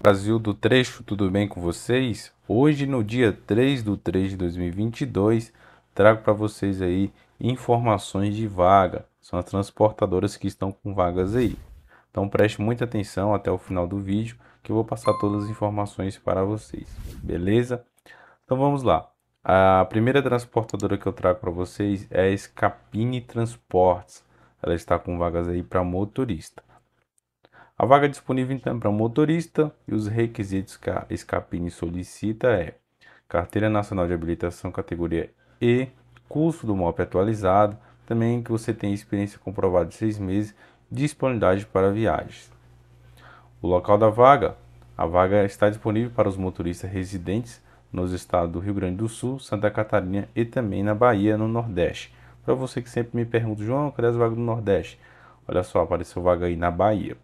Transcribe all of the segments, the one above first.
Brasil do Trecho, tudo bem com vocês? Hoje, no dia 3 do 3 de 2022, trago para vocês aí informações de vaga. São as transportadoras que estão com vagas aí. Então preste muita atenção até o final do vídeo, que eu vou passar todas as informações para vocês, beleza? Então vamos lá. A primeira transportadora que eu trago para vocês é a Escapine Transportes. Ela está com vagas aí para motorista. A vaga disponível então é para motorista e os requisitos que a Escapine solicita é Carteira Nacional de Habilitação categoria E, curso do MOP atualizado, também que você tenha experiência comprovada de seis meses, disponibilidade para viagens. O local da vaga, a vaga está disponível para os motoristas residentes nos estados do Rio Grande do Sul, Santa Catarina e também na Bahia, no Nordeste. Para você que sempre me pergunta, João, cadê as vagas do Nordeste? Olha só, apareceu vaga aí na Bahia.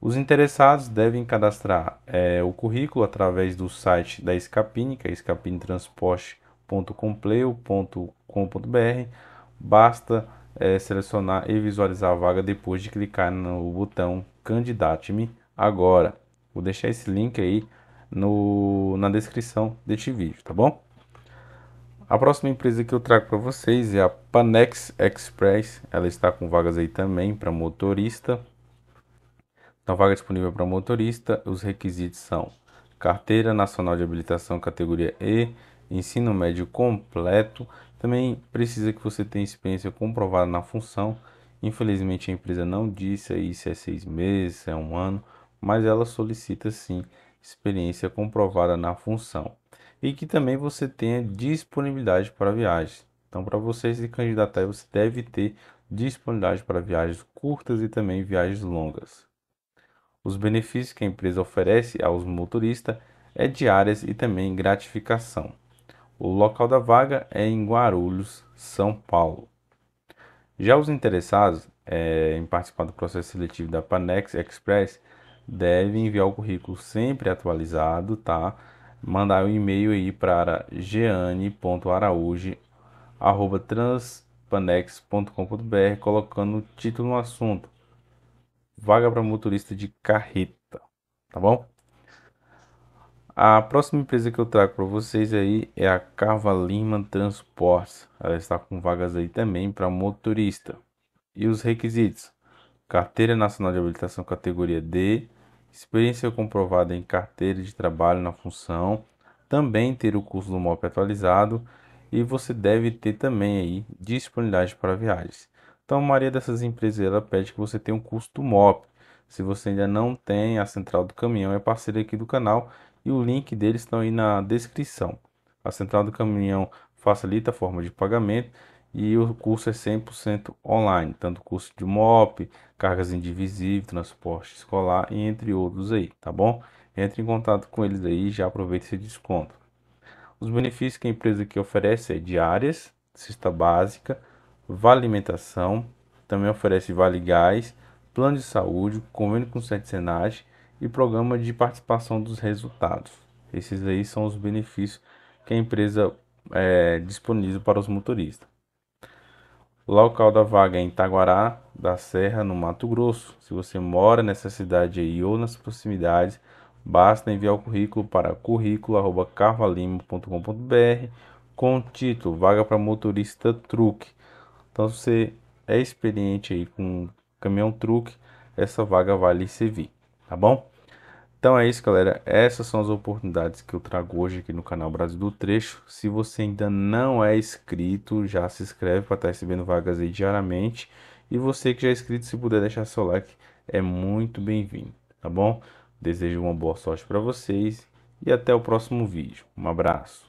Os interessados devem cadastrar é, o currículo através do site da Escapine, que é escapinetransporte.compleo.com.br. Basta é, selecionar e visualizar a vaga depois de clicar no botão Candidate-me agora. Vou deixar esse link aí no, na descrição deste vídeo, tá bom? A próxima empresa que eu trago para vocês é a Panex Express. Ela está com vagas aí também para motorista, então, vaga disponível para motorista. Os requisitos são carteira nacional de habilitação categoria E, ensino médio completo. Também precisa que você tenha experiência comprovada na função. Infelizmente, a empresa não disse aí se é seis meses, se é um ano, mas ela solicita sim experiência comprovada na função e que também você tenha disponibilidade para viagens. Então, para você se candidatar, você deve ter disponibilidade para viagens curtas e também viagens longas. Os benefícios que a empresa oferece aos motoristas é diárias e também gratificação. O local da vaga é em Guarulhos, São Paulo. Já os interessados é, em participar do processo seletivo da Panex Express devem enviar o currículo sempre atualizado, tá? Mandar um e-mail aí para geane.araújo@transpanex.com.br colocando o título no assunto vaga para motorista de carreta, tá bom? A próxima empresa que eu trago para vocês aí é a Carva Transportes. Ela está com vagas aí também para motorista. E os requisitos: carteira nacional de habilitação categoria D, experiência comprovada em carteira de trabalho na função, também ter o curso do MOP atualizado e você deve ter também aí disponibilidade para viagens. Então, a maioria dessas empresas ela pede que você tenha um curso do MOP. Se você ainda não tem, a Central do Caminhão é parceira aqui do canal e o link deles estão aí na descrição. A Central do Caminhão facilita a forma de pagamento e o curso é 100% online, tanto curso de MOP, cargas indivisíveis, transporte escolar e entre outros aí, tá bom? Entre em contato com eles aí e já aproveita esse desconto. Os benefícios que a empresa aqui oferece é diárias, cesta básica, vale alimentação, também oferece vale gás, plano de saúde, convênio com o Senage e programa de participação dos resultados. Esses aí são os benefícios que a empresa é, disponibiliza para os motoristas. Local da vaga é em Itaguará, da Serra, no Mato Grosso. Se você mora nessa cidade aí ou nas proximidades, basta enviar o currículo para currículo@carvalimo.com.br com o título Vaga para motorista truque então, se você é experiente aí com caminhão truque, essa vaga vale servir, tá bom? Então é isso, galera. Essas são as oportunidades que eu trago hoje aqui no canal Brasil do Trecho. Se você ainda não é inscrito, já se inscreve para estar tá recebendo vagas aí diariamente. E você que já é inscrito, se puder deixar seu like, é muito bem-vindo, tá bom? Desejo uma boa sorte para vocês e até o próximo vídeo. Um abraço.